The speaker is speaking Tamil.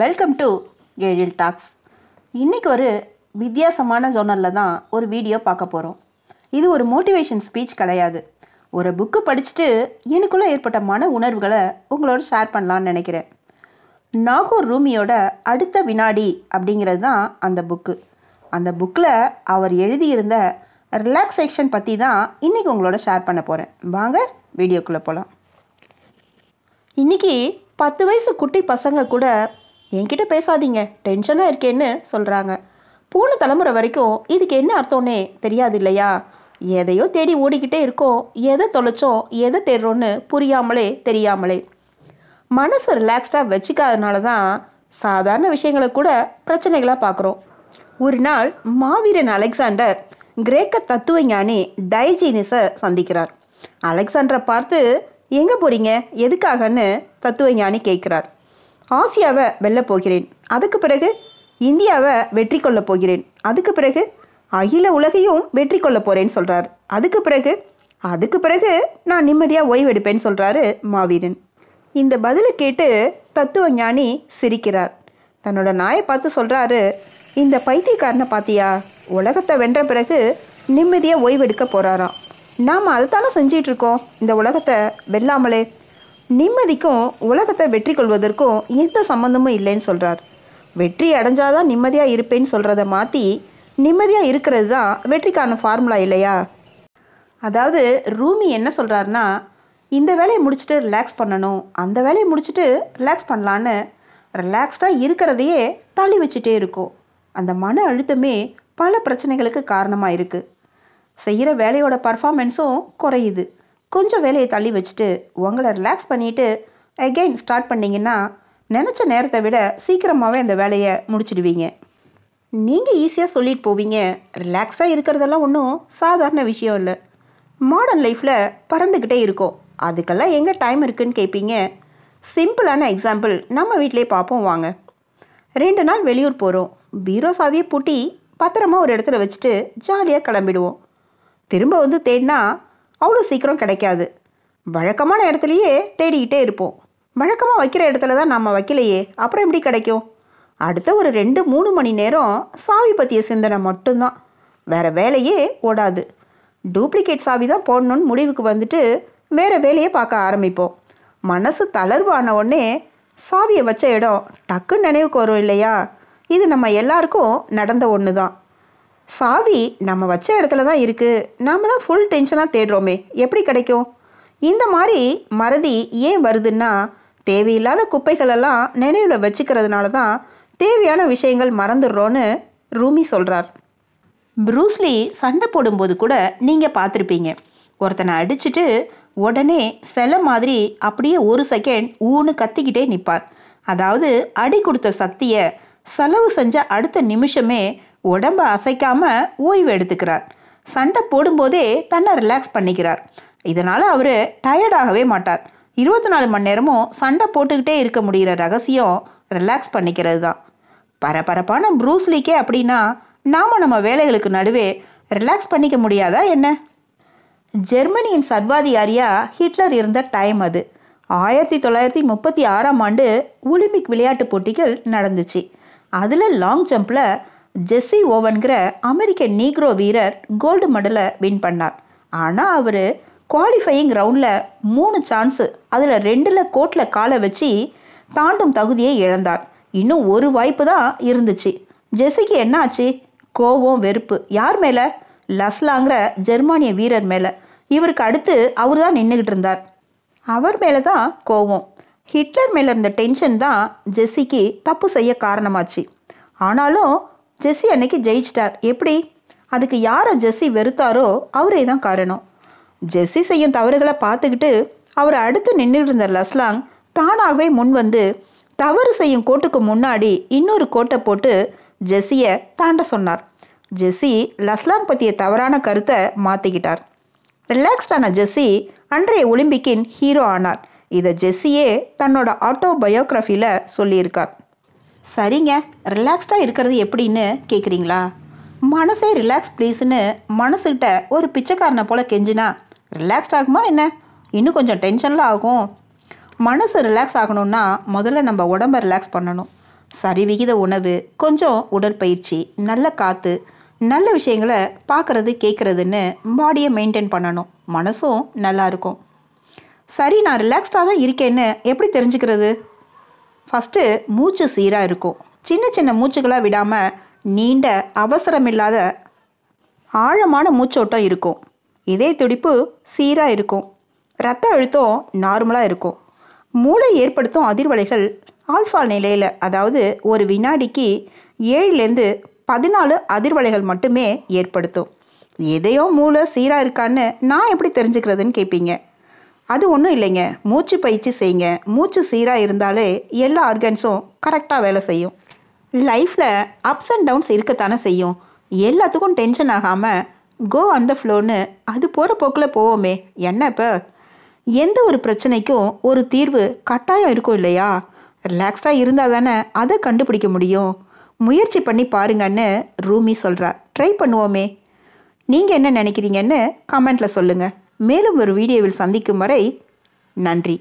வெல்கம் டு எழில் டாக்ஸ் இன்றைக்கி ஒரு வித்தியாசமான ஜோனலில் தான் ஒரு வீடியோ பார்க்க போகிறோம் இது ஒரு மோட்டிவேஷன் ஸ்பீச் கிடையாது ஒரு புக்கு படிச்சுட்டு எனக்குள்ளே ஏற்பட்ட மன உணர்வுகளை உங்களோட ஷேர் பண்ணலான்னு நினைக்கிறேன் நாகூர் ரூமியோட அடுத்த வினாடி அப்படிங்கிறது தான் அந்த புக்கு அந்த புக்கில் அவர் எழுதியிருந்த ரிலாக்ஸேஷன் பற்றி தான் இன்றைக்கி உங்களோட ஷேர் பண்ண போகிறேன் வாங்க வீடியோக்குள்ளே போகலாம் இன்றைக்கி பத்து வயசு குட்டி பசங்க கூட என்கிட்ட பேசாதீங்க டென்ஷனாக இருக்கேன்னு சொல்கிறாங்க போன தலைமுறை வரைக்கும் இதுக்கு என்ன அர்த்தம்னே தெரியாது இல்லையா எதையோ தேடி ஓடிக்கிட்டே இருக்கோம் எதை தொலைச்சோம் எதை தேடுறோன்னு புரியாமலே தெரியாமலே மனசை ரிலாக்ஸ்டாக வச்சுக்காதனால தான் சாதாரண விஷயங்களை கூட பிரச்சனைகளாக பார்க்குறோம் ஒரு நாள் மாவீரன் அலெக்சாண்டர் கிரேக்க தத்துவ ஞானி டைஜீனிஸை சந்திக்கிறார் அலெக்சாண்டரை பார்த்து எங்கே போகிறீங்க எதுக்காகன்னு தத்துவ ஞானி கேட்குறார் ஆசியாவை வெல்ல போகிறேன் அதுக்கு பிறகு இந்தியாவை வெற்றி கொள்ளப் போகிறேன் அதுக்கு பிறகு அகில உலகையும் வெற்றி கொள்ள போகிறேன்னு சொல்கிறார் அதுக்கு பிறகு அதுக்கு பிறகு நான் நிம்மதியாக ஓய்வெடுப்பேன்னு சொல்கிறாரு மாவீரன் இந்த பதிலை கேட்டு தத்துவ ஞானி சிரிக்கிறார் தன்னோட நாயை பார்த்து சொல்கிறாரு இந்த பைத்தியக்காரனை பார்த்தியா உலகத்தை வென்ற பிறகு நிம்மதியாக ஓய்வெடுக்க போகிறாராம் நாம் அதை தானே செஞ்சிகிட்ருக்கோம் இந்த உலகத்தை வெல்லாமலே நிம்மதிக்கும் உலகத்தை வெற்றி கொள்வதற்கும் எந்த சம்மந்தமும் இல்லைன்னு சொல்கிறார் வெற்றி அடைஞ்சாதான் நிம்மதியாக இருப்பேன்னு சொல்கிறத மாற்றி நிம்மதியாக இருக்கிறது தான் வெற்றிக்கான ஃபார்முலா இல்லையா அதாவது ரூமி என்ன சொல்கிறாருன்னா இந்த வேலையை முடிச்சுட்டு ரிலாக்ஸ் பண்ணணும் அந்த வேலையை முடிச்சுட்டு ரிலாக்ஸ் பண்ணலான்னு ரிலாக்ஸ்டாக இருக்கிறதையே தள்ளி வச்சுட்டே இருக்கும் அந்த மன அழுத்தமே பல பிரச்சனைகளுக்கு காரணமாக இருக்குது செய்கிற வேலையோட பர்ஃபாமன்ஸும் குறையுது கொஞ்சம் வேலையை தள்ளி வச்சுட்டு உங்களை ரிலாக்ஸ் பண்ணிவிட்டு அகெயின் ஸ்டார்ட் பண்ணிங்கன்னா நினச்ச நேரத்தை விட சீக்கிரமாகவே அந்த வேலையை முடிச்சிடுவீங்க நீங்கள் ஈஸியாக சொல்லிட்டு போவீங்க ரிலாக்ஸ்டாக இருக்கிறதெல்லாம் ஒன்றும் சாதாரண விஷயம் இல்லை மாடர்ன் லைஃப்பில் பறந்துக்கிட்டே இருக்கோம் அதுக்கெல்லாம் எங்கே டைம் இருக்குன்னு கேட்பீங்க சிம்பிளான எக்ஸாம்பிள் நம்ம வீட்டிலே பார்ப்போம் வாங்க ரெண்டு நாள் வெளியூர் போகிறோம் பீரோ சாவியை பூட்டி பத்திரமா ஒரு இடத்துல வச்சுட்டு ஜாலியாக கிளம்பிடுவோம் திரும்ப வந்து தேடினா அவ்வளோ சீக்கிரம் கிடைக்காது வழக்கமான இடத்துலையே தேடிக்கிட்டே இருப்போம் வழக்கமாக வைக்கிற இடத்துல தான் நம்ம வைக்கலையே அப்புறம் எப்படி கிடைக்கும் அடுத்த ஒரு ரெண்டு மூணு மணி நேரம் சாவி பற்றிய சிந்தனை மட்டும்தான் வேறு வேலையே ஓடாது டூப்ளிகேட் சாவி தான் போடணும்னு முடிவுக்கு வந்துட்டு வேறு வேலையை பார்க்க ஆரம்பிப்போம் மனசு தளர்வான உடனே சாவியை வச்ச இடம் டக்குன்னு நினைவுக்கு வரும் இல்லையா இது நம்ம எல்லாருக்கும் நடந்த ஒன்று தான் சாவி நம்ம வச்ச இடத்துல தான் இருக்குது நாம் தான் ஃபுல் டென்ஷனாக தேடுறோமே எப்படி கிடைக்கும் இந்த மாதிரி மறதி ஏன் வருதுன்னா தேவையில்லாத குப்பைகளெல்லாம் நினைவில் வச்சுக்கிறதுனால தான் தேவையான விஷயங்கள் மறந்துடுறோன்னு ரூமி சொல்கிறார் ப்ரூஸ்லி சண்டை போடும்போது கூட நீங்கள் பார்த்துருப்பீங்க ஒருத்தனை அடிச்சுட்டு உடனே செல மாதிரி அப்படியே ஒரு செகண்ட் ஊன்னு கத்திக்கிட்டே நிற்பார் அதாவது அடி கொடுத்த சக்தியை செலவு செஞ்ச அடுத்த நிமிஷமே உடம்ப அசைக்காமல் ஓய்வு எடுத்துக்கிறார் சண்டை போடும்போதே தன்னை ரிலாக்ஸ் பண்ணிக்கிறார் இதனால் அவர் டயர்டாகவே மாட்டார் இருபத்தி நாலு மணி நேரமும் சண்டை போட்டுக்கிட்டே இருக்க முடிகிற ரகசியம் ரிலாக்ஸ் பண்ணிக்கிறது தான் பரபரப்பான ப்ரூஸ்லிக்கே அப்படின்னா நாம் நம்ம வேலைகளுக்கு நடுவே ரிலாக்ஸ் பண்ணிக்க முடியாதா என்ன ஜெர்மனியின் சர்வாதிகாரியாக ஹிட்லர் இருந்த டைம் அது ஆயிரத்தி தொள்ளாயிரத்தி முப்பத்தி ஆறாம் ஆண்டு ஒலிம்பிக் விளையாட்டு போட்டிகள் நடந்துச்சு அதில் லாங் ஜம்பில் ஜெஸ்ஸி ஓவன்கிற அமெரிக்க நீக்ரோ வீரர் கோல்டு மெடலை வின் பண்ணார் ஆனால் அவர் குவாலிஃபையிங் ரவுண்டில் மூணு சான்ஸு அதில் ரெண்டில் கோட்டில் காலை வச்சு தாண்டும் தகுதியை இழந்தார் இன்னும் ஒரு வாய்ப்பு தான் இருந்துச்சு ஜெஸ்ஸிக்கு என்ன ஆச்சு கோவம் வெறுப்பு யார் மேலே லஸ்லாங்கிற ஜெர்மானிய வீரர் மேலே இவருக்கு அடுத்து அவர் தான் நின்றுகிட்டு இருந்தார் அவர் மேலே தான் கோவம் ஹிட்லர் மேலே இருந்த டென்ஷன் தான் ஜெஸ்ஸிக்கு தப்பு செய்ய காரணமாச்சு ஆனாலும் ஜெஸ்ஸி அன்னைக்கு ஜெயிச்சிட்டார் எப்படி அதுக்கு யாரை ஜெஸ்ஸி வெறுத்தாரோ அவரே தான் காரணம் ஜெஸ்ஸி செய்யும் தவறுகளை பார்த்துக்கிட்டு அவர் அடுத்து நின்றுட்டு இருந்த லஸ்லாங் தானாகவே முன் வந்து தவறு செய்யும் கோட்டுக்கு முன்னாடி இன்னொரு கோட்டை போட்டு ஜெஸ்ஸியை தாண்ட சொன்னார் ஜெஸ்ஸி லஸ்லாங் பற்றிய தவறான கருத்தை மாற்றிக்கிட்டார் ரிலாக்ஸ்டான ஜெஸ்ஸி அன்றைய ஒலிம்பிக்கின் ஹீரோ ஆனார் இதை ஜெஸ்ஸியே தன்னோட ஆட்டோ பயோகிராஃபியில் சொல்லியிருக்கார் சரிங்க ரிலாக்ஸ்டாக இருக்கிறது எப்படின்னு கேட்குறீங்களா மனசே ரிலாக்ஸ் ப்ளீஸ்னு மனசுக்கிட்ட ஒரு பிச்சைக்காரனை போல் கெஞ்சினா ரிலாக்ஸ்ட் ஆகுமா என்ன இன்னும் கொஞ்சம் டென்ஷனில் ஆகும் மனசு ரிலாக்ஸ் ஆகணும்னா முதல்ல நம்ம உடம்பை ரிலாக்ஸ் பண்ணணும் சரி விகித உணவு கொஞ்சம் உடற்பயிற்சி நல்ல காற்று நல்ல விஷயங்களை பார்க்குறது கேட்குறதுன்னு பாடியை மெயின்டைன் பண்ணணும் மனசும் நல்லாயிருக்கும் சரி நான் ரிலாக்ஸ்டாக தான் இருக்கேன்னு எப்படி தெரிஞ்சுக்கிறது ஃபஸ்ட்டு மூச்சு சீராக இருக்கும் சின்ன சின்ன மூச்சுகளாக விடாமல் நீண்ட அவசரமில்லாத ஆழமான மூச்சோட்டம் இருக்கும் இதய துடிப்பு சீராக இருக்கும் இரத்த அழுத்தம் நார்மலாக இருக்கும் மூளை ஏற்படுத்தும் அதிர்வலைகள் ஆல்ஃபால் நிலையில் அதாவது ஒரு வினாடிக்கு ஏழுலேருந்து பதினாலு அதிர்வலைகள் மட்டுமே ஏற்படுத்தும் எதையோ மூளை சீராக இருக்கான்னு நான் எப்படி தெரிஞ்சுக்கிறதுன்னு கேட்பீங்க அது ஒன்றும் இல்லைங்க மூச்சு பயிற்சி செய்யுங்க மூச்சு சீராக இருந்தாலே எல்லா ஆர்கன்ஸும் கரெக்டாக வேலை செய்யும் லைஃப்பில் அப்ஸ் அண்ட் டவுன்ஸ் இருக்கத்தானே செய்யும் எல்லாத்துக்கும் டென்ஷன் ஆகாமல் கோ அந்த ஃப்ளோன்னு அது போகிற போக்கில் போவோமே என்ன இப்போ எந்த ஒரு பிரச்சனைக்கும் ஒரு தீர்வு கட்டாயம் இருக்கும் இல்லையா ரிலாக்ஸ்டாக இருந்தால் தானே அதை கண்டுபிடிக்க முடியும் முயற்சி பண்ணி பாருங்கன்னு ரூமி சொல்கிறார் ட்ரை பண்ணுவோமே நீங்கள் என்ன நினைக்கிறீங்கன்னு கமெண்ட்டில் சொல்லுங்கள் மேலும் ஒரு வீடியோவில் சந்திக்கும் வரை நன்றி